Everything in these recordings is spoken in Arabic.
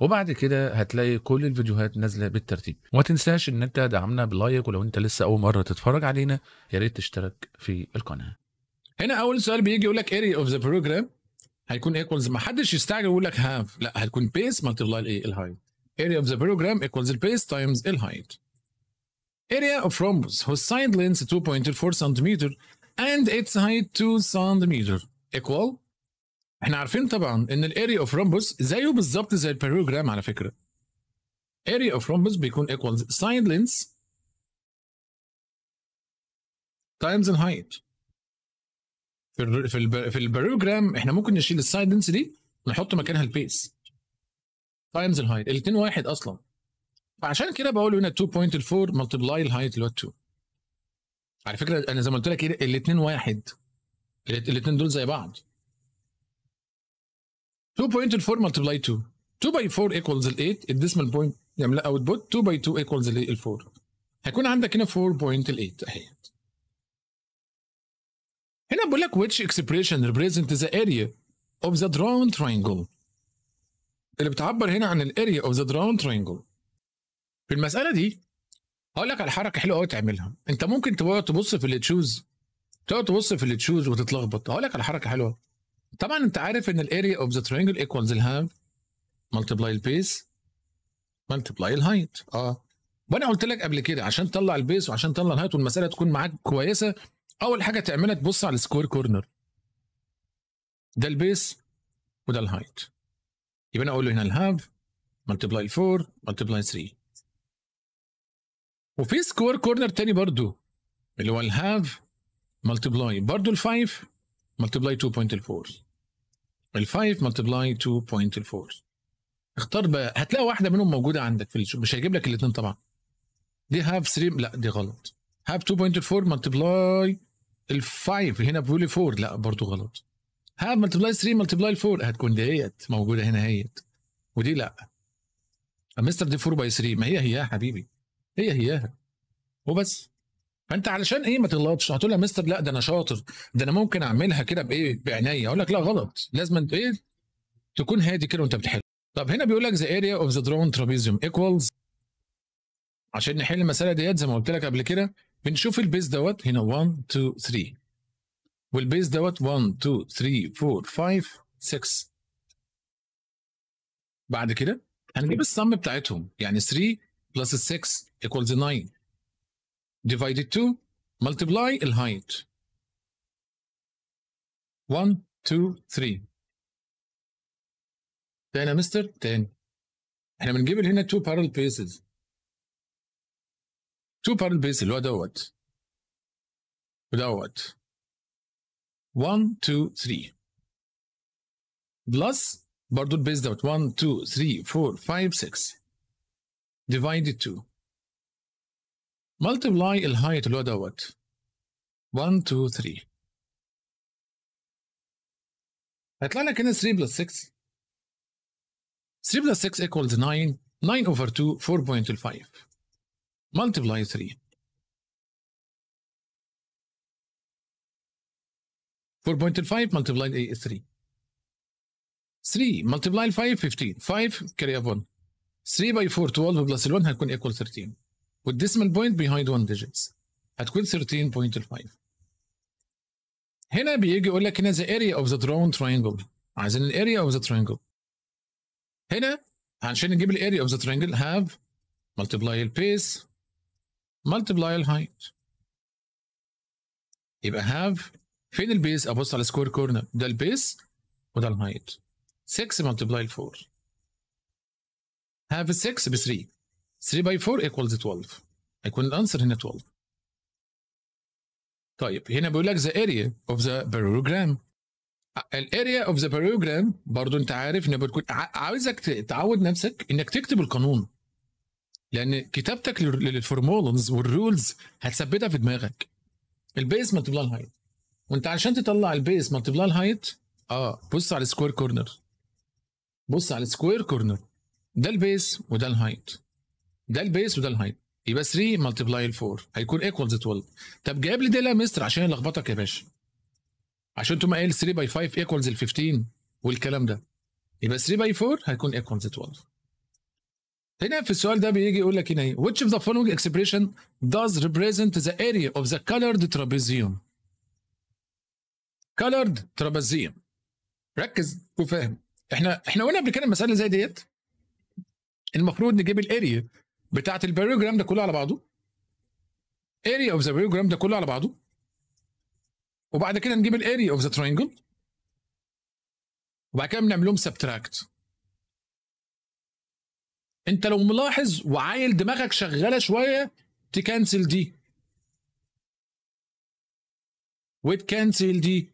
وبعد كده هتلاقي كل الفيديوهات نازله بالترتيب وما تنساش ان انت دعمنا بلايك ولو انت لسه اول مره تتفرج علينا يا ريت تشترك في القناه هنا اول سؤال بيجي يقول لك area of the program هيكون ايكوالز ما حدش يستعجل يقول لك هاف لا هتكون بيس مالتبلاي الايه الهايت area of the program equals the base times the height. Area of rhombus whose side length 2.4 cm and its height 2 cm equal احنا عارفين طبعا ان الاريا اوف رومبوس زيه بالظبط زي البيروجرام على فكره اريا اوف رومبوس بيكون ايكوال سايد لينس تايمز الهايت في الـ في الـ في البيروجرام احنا ممكن نشيل السايد لينس دي نحط مكانها البيس تايمز الهايت الاثنين واحد اصلا فعشان كده بقول هنا 2.4 ملتبلاي الهايت اللي هو 2 على فكره انا زي ما قلت لك الاثنين واحد الاثنين دول زي بعض 2.4 ملتبلاي 2 2 by 4 equals ال 8 الديسمال بوينت يعمل لها اوتبوت 2 by 2 equals ال 4 هيكون عندك هنا 4.8 اهيت هنا بقول لك which expression represents the area of the drawn triangle اللي بتعبر هنا عن الاريا of the drawn triangle في المسألة دي هقول لك على حركة حلوة قوي تعملها انت ممكن تقعد تبص في اللي تشوز تقعد تبص في اللي تشوز وتتلخبط هقول لك على حركة حلوة طبعا انت عارف ان الاريا اوف ذا ترينجل ايكوالز الهاف ملتبلاي البيس ملتبلاي الهايت اه وانا قلت لك قبل كده عشان تطلع البيس وعشان تطلع الهايت والمساله تكون معاك كويسه اول حاجه تعملها تبص على السكوير كورنر ده البيس وده الهايت يبقى انا اقول له هنا الهاف ملتبلاي 4 ملتبلاي 3 وفي سكوير كورنر تاني برضو اللي هو الهاف ملتبلاي برضو ال 5 ملتبلاي 2.4 ال5 ملتبلاي 2.4 اختار بقى هتلاقي واحده منهم موجوده عندك في الشوب مش هيجيب لك الاثنين طبعا دي هاف 3 لا دي غلط هاف 2.4 ملتبلاي ال5 هنا بيقول لي 4 لا برضو غلط هاف ملتبلاي 3 ملتبلاي 4 هتكون ديت موجوده هنا هيت ودي لا مستر دي 4 باي 3 ما هي هياها حبيبي هي هياها وبس فانت علشان ايه ما تغلطش هتقول لها مستر لا ده انا شاطر ده انا ممكن اعملها كده بايه بعنايه اقول لك لا غلط لازم انت ايه تكون هادي كده وانت بتحل طب هنا بيقول لك ذا اريا اوف ذا درون ترابيزيوم ايكوالز عشان نحل المساله ديت زي ما قلت لك قبل كده بنشوف البيز دوت هنا 1 2 3 والبيز دوت 1 2 3 4 5 6 بعد كده هنجيب السم بتاعتهم يعني 3 بلس 6 ايكوالز 9 divided two, multiply the height. 1, 2, 3. Then, Mr. 10. give بنجيب هنا two parallel pieces. Two parallel pieces اللي هو What? ودوت. 1, 2, 3. بلس برضه البيس 1, 2, 3, 4, 5, 6. Divided to multiply الهايت اللي هو دوت 1 2 3 هيطلع لك هنا 3 بلس 6 3 بلس 6 equals 9 9 over 2 4.25 multiply 3 4.5 is 3 3 multiply 5 15 5 carry up 1 3 by 4 12 plus 1 هتكون equal 13 والديسمال بوينت بيهايند 1 ديجيتس هتكون 13.5 هنا بيجي يقول لك هنا ذا اريا اوف ذا drawn تراينجل عايزين الاريا اوف ذا تراينجل هنا عشان نجيب الاريا اوف ذا تراينجل هاف ملتبلاي البيس ملتبلاي الهايت يبقى هاف فين البيس ابص على سكوير كورنر ده البيس وده الهايت 6 ملتبلاي 4 هاف 6 ب 3 3 باي 4 ايكوالز 12 هيكون الانسر هنا 12 طيب هنا بيقول لك ذا اريا اوف ذا parallelogram الاريا اوف ذا باريوجرام برضو انت عارف ان بتكون عاوزك تعود نفسك انك تكتب القانون لان كتابتك للفورمولز والرولز هتثبتها في دماغك البيس مالتيبلاي الهايت وانت عشان تطلع البيس مالتيبلاي الهايت اه بص على السكوير كورنر بص على السكوير كورنر ده البيس وده الهايت ده البيس وده الهايب يبقى 3 ملتبلاي 4 هيكون ايكوالز 12 طب جايب لي ده يا مستر عشان يلخبطك يا باشا عشان تقوم قايل 3 باي 5 ايكوالز ال 15 والكلام ده يبقى 3 باي 4 هيكون ايكوالز 12 هنا في السؤال ده بيجي يقول لك هنا ايه which of the following expression does represent the area of the colored trapezium colored trapezium ركز وفاهم احنا احنا قلنا قبل كده المساله زي ديت المفروض نجيب الاريا بتاعت البريوجرام ده كله على بعضه اريا اوف ذا بريوجرام ده كله على بعضه وبعد كده نجيب الاريا اوف ذا ترينجل وبعد كده بنعمل لهم سبتراكت انت لو ملاحظ وعايل دماغك شغاله شويه تكنسل دي وتكنسل دي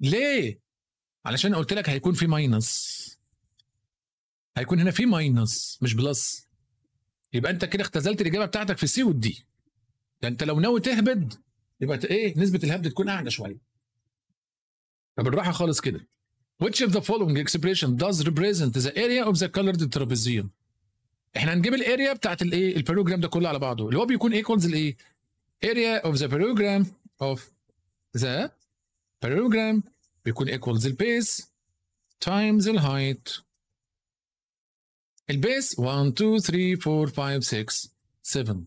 ليه علشان قلت لك هيكون في ماينس هيكون هنا في ماينس مش بلس يبقى انت كده اختزلت الاجابه بتاعتك في سي والدي ده انت لو ناوي تهبد يبقى ايه نسبه الهبد تكون اعلى شويه فبالراحه خالص كده which of the following expression does represent the area of the colored trapezium احنا هنجيب الاريا بتاعت الايه البروجرام ده كله على بعضه اللي هو بيكون ايكوالز الايه إيه؟ area of the program of the program بيكون equals إيه البيس times الهايت البيس 1 2 3 4 5 6 7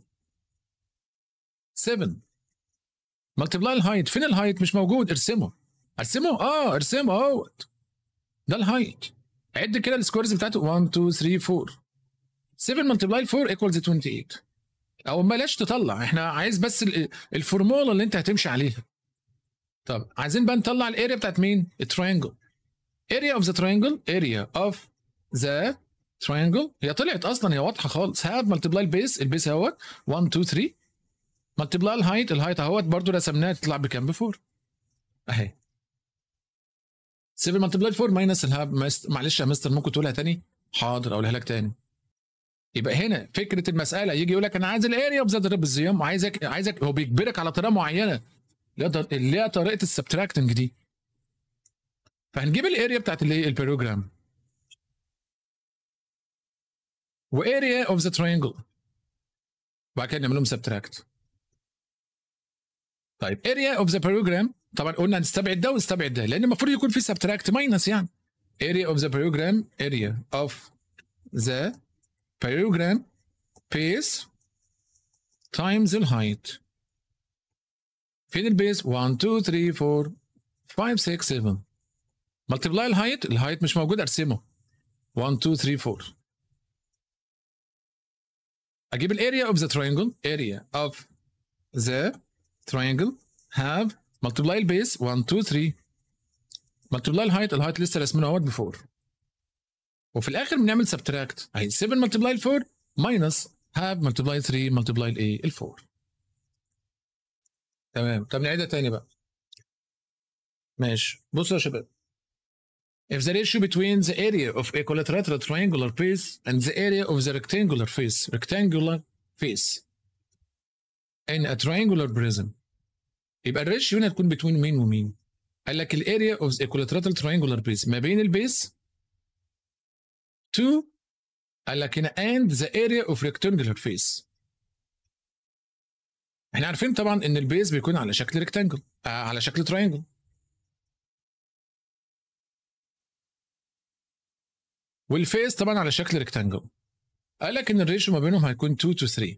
7 ملتبلاي الهايت فين الهايت مش موجود ارسمه ارسمه اه ارسمه اهوت ده الهايت عد كده السكويرز بتاعته 1 2 3 4 7 ملتبلاي 4 ايكوالز 28 او بلاش تطلع احنا عايز بس الفورمولا اللي انت هتمشي عليها طب عايزين بقى نطلع الاريا بتاعت مين الترينجل اريا اوف ذا ترينجل اريا اوف ذا ترينجل هي طلعت اصلا هي واضحه خالص هاف ملتبلاي البيس البيس اهوت 1 2 3 ملتبلاي الهايت الهايت اهوت برضه رسمناها تطلع بكام بفور اهي 7 ملتبلاي 4 ماينس الهاب معلش يا مستر ممكن تقولها تاني حاضر اقولها لك تاني يبقى هنا فكره المساله يجي يقول لك انا عايز الاريا بزاد ضرب الزيام عايزك عايزك هو بيجبرك على طريقه معينه اللي هي طريقه السبتراكتنج دي فهنجيب الاريا بتاعت الايه البروجرام واريا اوف ذا ترينجل بعد كده نعمل لهم سبتراكت طيب اريا اوف ذا بروجرام طبعا قلنا نستبعد ده ونستبعد ده لان المفروض يكون في سبتراكت ماينس يعني اريا اوف ذا بروجرام اريا اوف ذا بروجرام بيس تايمز الهايت فين البيس 1 2 3 4 5 6 7 ملتبلاي الهايت الهايت مش موجود ارسمه 1 2 3 4 اجيب الاريا اوف ذا ترينجل اريا اوف ذا ترينجل هاف ملتبلاي البيس 1 2 3 ملتبلاي الهايت الهايت لسه رسمناه اوت بفور وفي الاخر بنعمل سبتراكت اهي 7 ملتبلاي 4 ماينس هاف ملتبلاي 3 ملتبلاي الايه ال 4 تمام طب نعيدها تاني بقى ماشي بصوا يا شباب if the ratio between the area of a triangular face and the area of the rectangular face rectangular face in a triangular prism يبقى الريشيو هنا تكون between مين ومين؟ قال لك area of the equilateral triangular base ما بين البيس to قال لك هنا and the area of rectangular face احنا عارفين طبعا ان البيس بيكون على شكل rectangle آه على شكل triangle. والفيز طبعا على شكل ريكتانجل قال لك ان الريشيو ما بينهم هيكون 2 تو 3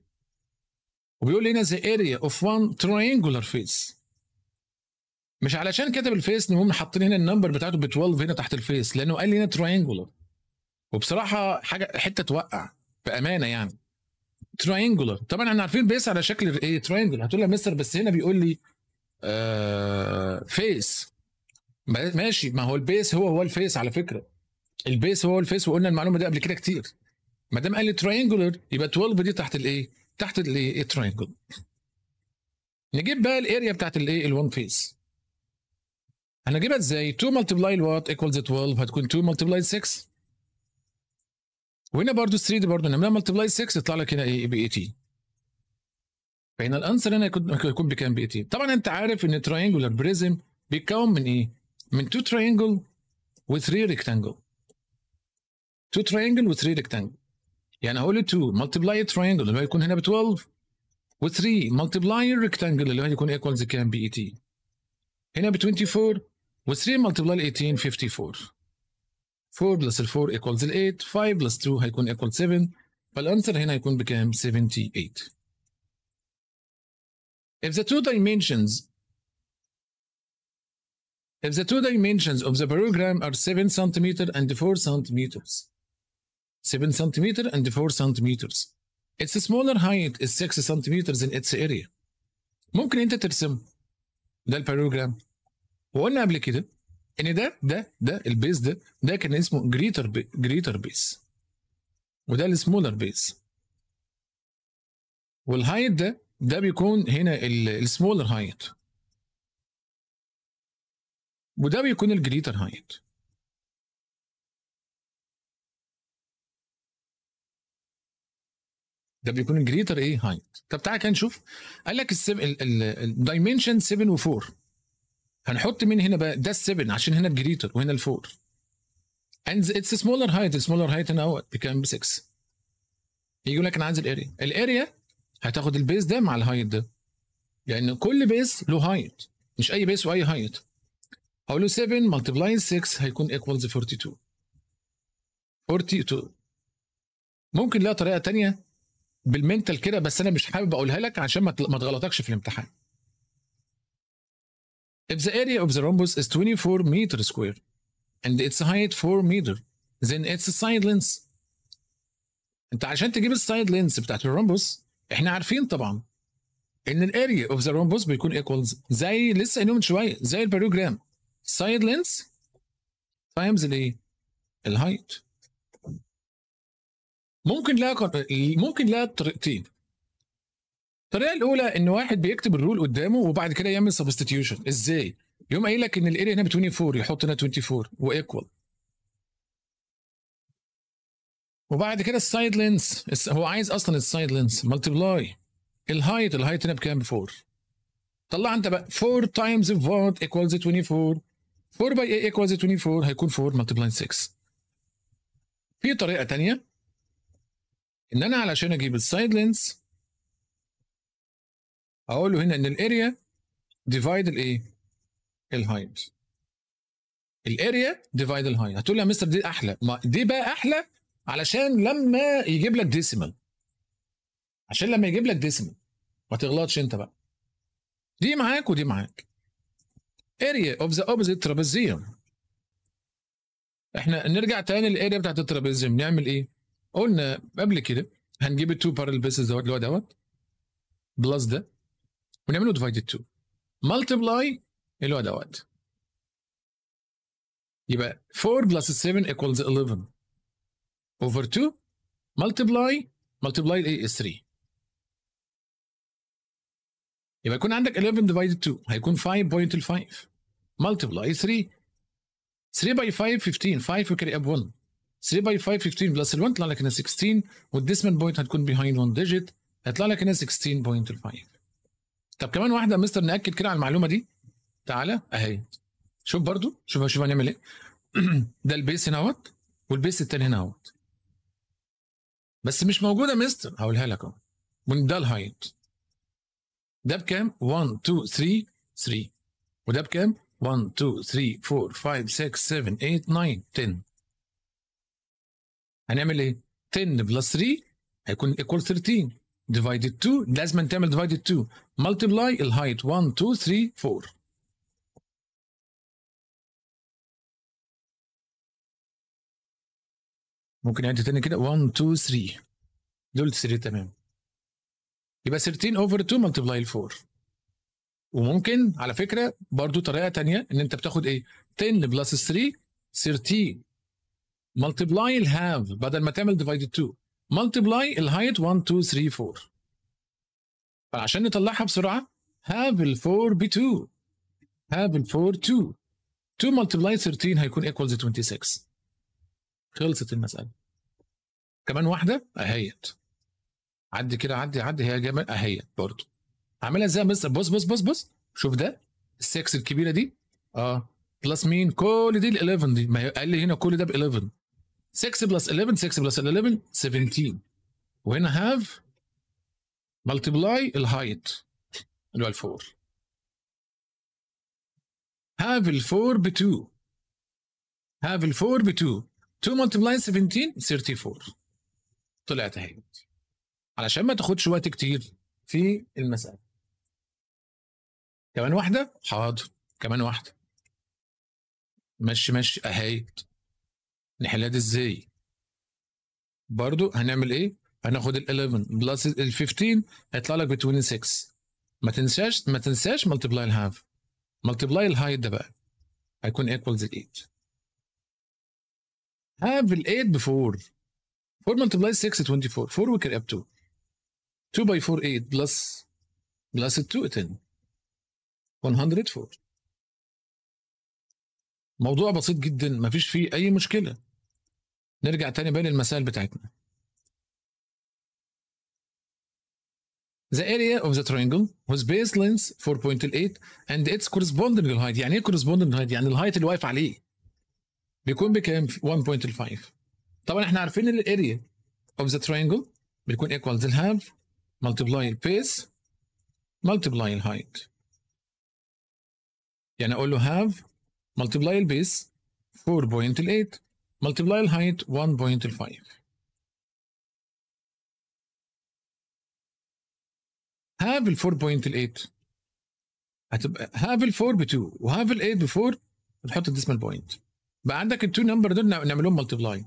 وبيقول هنا ذا اريا اوف وان تراينجولار فيس مش علشان كتب الفيس نقوم حاطين هنا النمبر بتاعته ب 12 هنا تحت الفيس لانه قال لي هنا ترينجولار وبصراحه حاجه حته توقع بامانه يعني تراينجولار طبعا احنا عارفين بيس على شكل ايه تراينجل هتقول لي مستر بس هنا بيقول لي آه فيس ماشي ما هو البيس هو هو الفيس على فكره البيس هو الفيس وقلنا المعلومه دي قبل كده كتير ما دام قال ترينجولر يبقى 12 دي تحت الايه؟ تحت الايه؟ الترينجل نجيب بقى الاريا بتاعت الايه؟ الون فيس هنجيبها ازاي؟ 2 ملتبلاي الوات ايكوالز 12 هتكون 2 ملتبلاي 6 وهنا برضو 3 دي برضو نعملها ملتبلاي 6 يطلع لك هنا ايه؟ ب 18 فهنا الانسر هنا يكون بكام ب 18 طبعا انت عارف ان ترينجولر بريزم بيتكون من ايه؟ من 2 ترينجل و3 ريكتانجل 2 triangle with 3 rectangle يعني هقول له 2 multiply triangle اللي هو يكون هنا ب 12 و 3 multiply rectangle اللي هو يكون equals كام ب 18 هنا ب 24 و 3 multiply 18 54 4 plus 4 equals 8 5 plus 2 هيكون equals 7 فالانسر هنا هيكون بكام 78 If the two dimensions If the two dimensions of the program are 7 centimeter and 4 centimeters 7 cm and 4 cm. Its smaller height is 6 cm in its area. ممكن انت ترسم ده البيروجرام وقلنا قبل كده ان ده ده ده البيس ده ده كان اسمه جريتر بي جريتر بيس وده السمولر بيس والهايت ده ده بيكون هنا السمولر هايت وده بيكون الجريتر هايت ده بيكون جريتر ايه هايت طب تعالى كده نشوف قال لك الدايمنشن 7 و4 هنحط مين هنا بقى ده ال7 عشان هنا الجريتر وهنا ال and it's a smaller height smaller height هنا اهوت ب 6 يجي يقول لك انا عايز الاريا الاريا هتاخد البيس ده مع الهايت ده لان يعني كل بيس له هايت مش اي بيس واي هايت هقول له 7 ملتبلاي 6 هيكون ايكوالز 42 42 ممكن لها طريقه ثانيه بالمنتال كده بس انا مش حابب اقولها لك عشان ما تغلطكش في الامتحان If the area of the rhombus is 24 meter square and its height 4 meter then it's a side lens. انت عشان تجيب السايد لينس بتاعت الرومبوس احنا عارفين طبعا ان الاريا اوف ذا رومبوس بيكون ايكوالز زي لسه قايلين من شويه زي البريوجرام سايد لينس تايمز الايه؟ الهايت ممكن لا ممكن لا طريقتين الطريقه الاولى ان واحد بيكتب الرول قدامه وبعد كده يعمل سبستيتيوشن ازاي يقوم قايل لك ان الاري هنا ب 24 يحط هنا 24 وايكوال وبعد كده السايد لينس هو عايز اصلا السايد لينس ملتبلاي الهايت الهايت هنا بكام 4 طلع انت بقى 4 تايمز فوت ايكوالز 24 4 باي ايكوالز 24 هيكون 4 ملتبلاي 6 في طريقه ثانيه ان انا علشان اجيب السايد لينس اقول له هنا ان الاريا ديفايد الايه الهايت الاريا ديفايد الهايت هتقول لي يا مستر دي احلى ما دي بقى احلى علشان لما يجيب لك ديسيمال عشان لما يجيب لك ديسيمال ما تغلطش انت بقى دي معاك ودي معاك اريا اوف ذا اوبزيت ترابيزيوم احنا نرجع تاني للاريا بتاعت الترابيزيوم نعمل ايه قلنا قبل كده هنجيب التو بارل بيسز دوت اللي هو دوت بلس ده ونعمله ديفايد 2 ملتبلاي اللي هو دوت يبقى 4 بلس 7 equals 11 over 2 ملتبلاي ملتبلاي الايه is 3 يبقى يكون عندك 11 divided 2 هيكون 5.5 ملتبلاي 3 3 by 5 15 5 وكاري اب 1 3 باي 5 15 بلس ال1 طلع لك هنا 16 والديسمنت بوينت هتكون بيهايند 1 ديجيت هيطلع لك هنا 16.5 طب كمان واحده مستر ناكد كده على المعلومه دي تعالى اهي شوف برضو شوف شوف هنعمل ايه ده البيس هنا اهوت والبيس التاني هنا اهوت بس مش موجوده مستر هقولها لك اهو ده الهايت ده بكام 1 2 3 3 وده بكام 1 2 3 4 5 6 7 8 9 10 هنعمل ايه 10 بلس 3 هيكون ايكوال 13 ديفايدد 2 لازم تعمل ديفايدد 2 ملتبلاي الهايت 1 2 3 4 ممكن نعد يعني تاني كده 1 2 3 دول 3 تمام يبقى 13 اوفر 2 ملتبلاي 4 وممكن على فكره برضو طريقه تانية ان انت بتاخد ايه 10 بلس 3 13 ملتبلاي الهاف بدل ما تعمل ديفايد 2 ملتبلاي الهايت 1 2 3 4 فعشان نطلعها بسرعه هاف ال 4 ب 2 هاف ال 4 2 2 ملتبلاي 13 هيكون ايكوالز 26 خلصت المساله كمان واحده اهيت عدي كده عدي عدي هي جامد اهيت برضه عاملها ازاي مستر بص بص بص بص شوف ده ال 6 الكبيره دي اه بلس مين كل دي ال 11 دي ما قال لي هنا كل ده ب 11 6 بلس 11 6 بلس 11 17 وهنا هاف ملتبلاي الهايت اللي هو الفور هاف الفور ب 2 هاف الفور ب 2 2 ملتبلاي 17 34 طلعت اهي علشان ما تاخدش وقت كتير في المسألة كمان واحدة حاضر كمان واحدة ماشي ماشي اهي نحلها دي ازاي برضو هنعمل ايه هناخد ال 11 بلس ال 15 هيطلع لك ب 26 ما تنساش ما تنساش ملتبلاي الهاف ملتبلاي الهايت ده بقى هيكون ايكوالز ال 8 هاف ال 8 ب 4 4 ملتبلاي 6 24 4 وكر اب 2 2 باي 4 8 بلس بلس 2 10 104 موضوع بسيط جدا مفيش فيه اي مشكله نرجع تاني بين المسائل بتاعتنا The area of the triangle whose base length 4.8 and its corresponding height يعني ايه corresponding height؟ يعني الهايت اللي واقف عليه بيكون بكام؟ 1.5 طبعا احنا عارفين ان area of the triangle بيكون equal to half multiply the base multiply the height يعني اقول له half multiply base 4.8 multiply الهايت 1.5 هاف ال 4.8 هتبقى هاف ال 4 ب 2 وهاف ال 8 ب 4 نحط الديسمال بوينت بقى عندك التو نمبر دول نعم- نعملهم ملتبلاي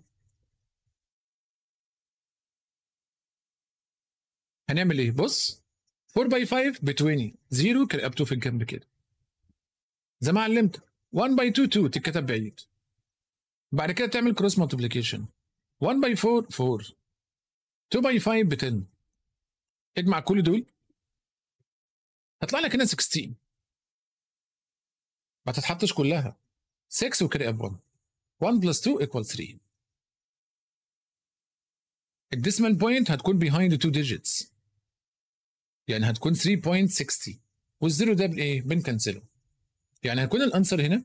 هنعمل ايه بص 4 باي 5 ب 20 0 كان اب تو في الجنب كده زي ما علمتك 1 باي 2 2 تتكتب بعيد بعد كده تعمل كروس مالتيبليكيشن 1 باي 4 4 2 باي 5 ب 10 اجمع كل دول هتطلع لك هنا 16 ما تتحطش كلها 6 وكده اب 1 1 بلس 2 ايكوال 3 الديسمال بوينت هتكون بيهايند 2 ديجيتس يعني هتكون 3.60 والزيرو ده بالايه؟ بنكنسله يعني هيكون الانسر هنا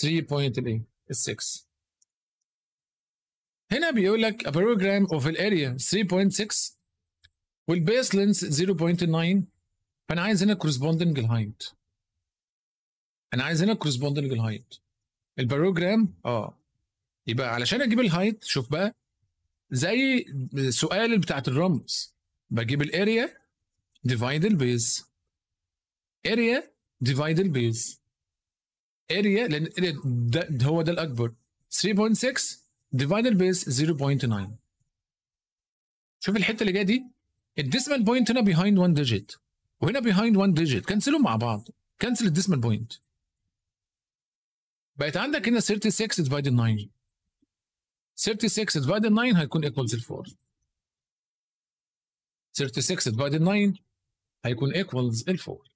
3. الايه؟ ال 6 هنا بيقول لك a program of an area 3.6 والبيس length 0.9 فانا عايز هنا corresponding الهايت انا عايز هنا corresponding الهايت البروجرام اه يبقى علشان اجيب الهايت شوف بقى زي سؤال بتاعت الرمز بجيب الاريا ديفايد البيز اريا ديفايد البيز اريا لان اريا ده هو ده الاكبر 3.6 ديفايدد بيس 0.9 شوف الحته اللي جايه دي الديسمال بوينت هنا بيهايند 1 ديجيت وهنا بيهايند 1 ديجيت كنسلوا مع بعض كنسل الديسمال بوينت بقت عندك هنا 36 ديفايدد 9 36 ديفايدد 9 هيكون ايكوالز 4 36 ديفايدد 9 هيكون ايكوالز 4